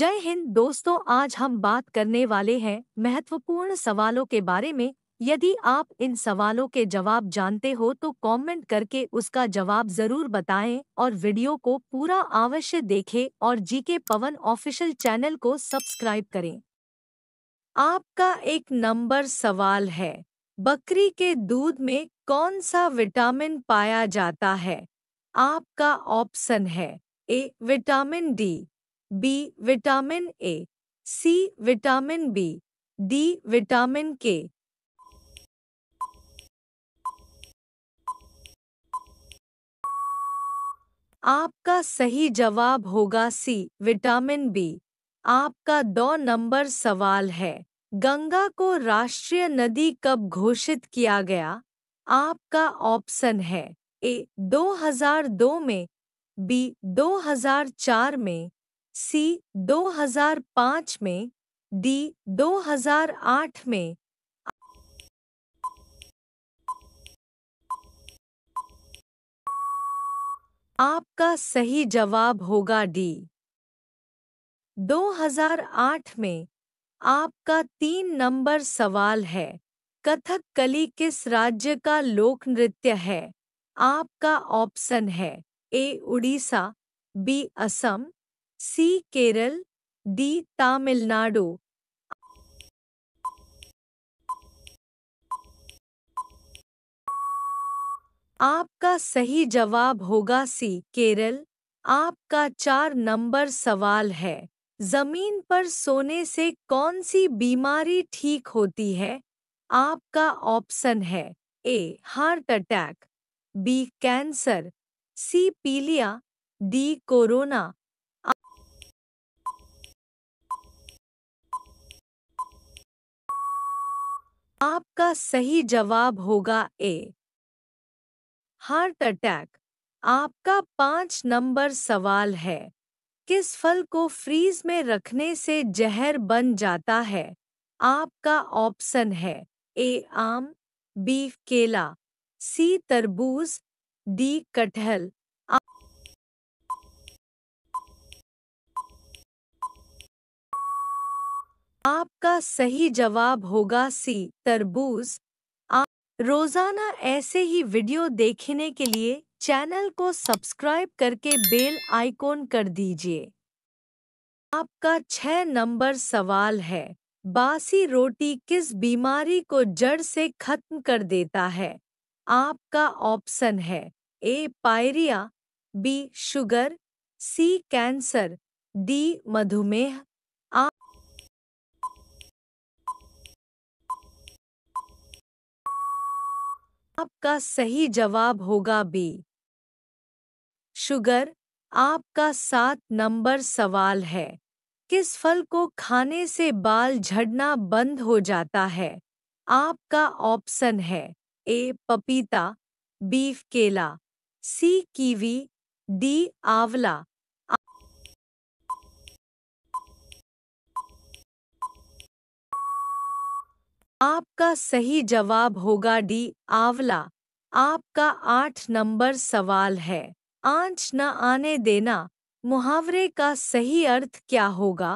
जय हिंद दोस्तों आज हम बात करने वाले हैं महत्वपूर्ण सवालों के बारे में यदि आप इन सवालों के जवाब जानते हो तो कमेंट करके उसका जवाब जरूर बताएं और वीडियो को पूरा अवश्य देखें और जीके पवन ऑफिशियल चैनल को सब्सक्राइब करें आपका एक नंबर सवाल है बकरी के दूध में कौन सा विटामिन पाया जाता है आपका ऑप्शन है A vitamin D B vitamin A C vitamin B D vitamin K आपका सही जवाब होगा सी विटामिन बी आपका दो नंबर सवाल है गंगा को राष्ट्रीय नदी कब घोषित किया गया आपका ऑप्शन है ए 2002 में बी 2004 में सी 2005 में डी 2008 में आपका सही जवाब होगा डी 2008 में आपका तीन नंबर सवाल है कथक कली किस राज्य का लोक नृत्य है आपका ऑप्शन है A Orissa B Assam C Kerala D Tamil Nadu आपका सही जवाब होगा सी केरल आपका चार नंबर सवाल है जमीन पर सोने से कौन सी बीमारी ठीक होती है आपका ऑप्शन है A heart attack B cancer C पीलिया डी कोरोना आपका सही जवाब होगा ए हार्ट अटैक आपका पांच नंबर सवाल है किस फल को फ्रीज में रखने से जहर बन जाता है आपका ऑप्शन है ए आम बी केला सी तरबूज डी कटहल आपका सही जवाब होगा सी तरबूज आप रोजाना ऐसे ही वीडियो देखने के लिए चैनल को सब्सक्राइब करके बेल आइकॉन कर दीजिए आपका छह नंबर सवाल है बासी रोटी किस बीमारी को जड़ से खत्म कर देता है आपका ऑप्शन है A pyorrhoea B sugar C cancer D मधुमेह आपका सही जवाब होगा बी शुगर आपका सात नंबर सवाल है किस फल को खाने से बाल झड़ना बंद हो जाता है आपका ऑप्शन है ए पपीता बीफ केला सी कीवी डी आंवला आपका सही जवाब होगा डी आंवला आपका आठ नंबर सवाल है आंच न आने देना मुहावरे का सही अर्थ क्या होगा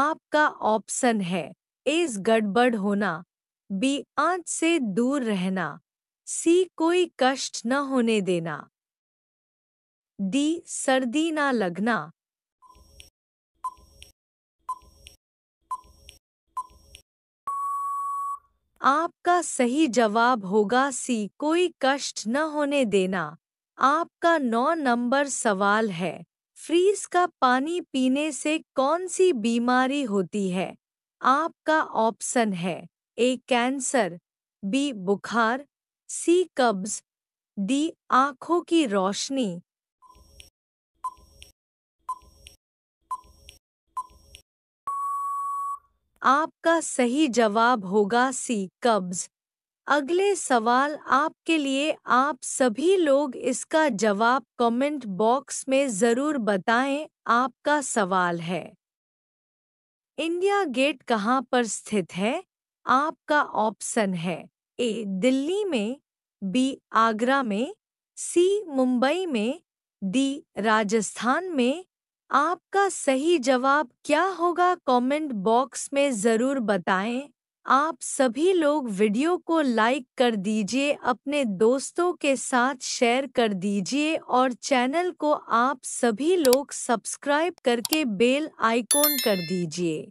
आपका ऑप्शन है एस गड़बड़ होना बी आंच से दूर रहना सी कोई कष्ट न होने देना डी सर्दी ना लगना आपका सही जवाब होगा सी कोई कष्ट न होने देना आपका नौ नंबर सवाल है फ्रीज का पानी पीने से कौन सी बीमारी होती है आपका ऑप्शन है ए कैंसर बी बुखार सी कब्ज डी आँखों की रोशनी आपका सही जवाब होगा सी कब्ज अगले सवाल आपके लिए आप सभी लोग इसका जवाब कमेंट बॉक्स में ज़रूर बताएं आपका सवाल है इंडिया गेट कहाँ पर स्थित है आपका ऑप्शन है ए दिल्ली में बी आगरा में सी मुंबई में डी राजस्थान में आपका सही जवाब क्या होगा कमेंट बॉक्स में ज़रूर बताएं। आप सभी लोग वीडियो को लाइक कर दीजिए अपने दोस्तों के साथ शेयर कर दीजिए और चैनल को आप सभी लोग सब्सक्राइब करके बेल आइकॉन कर दीजिए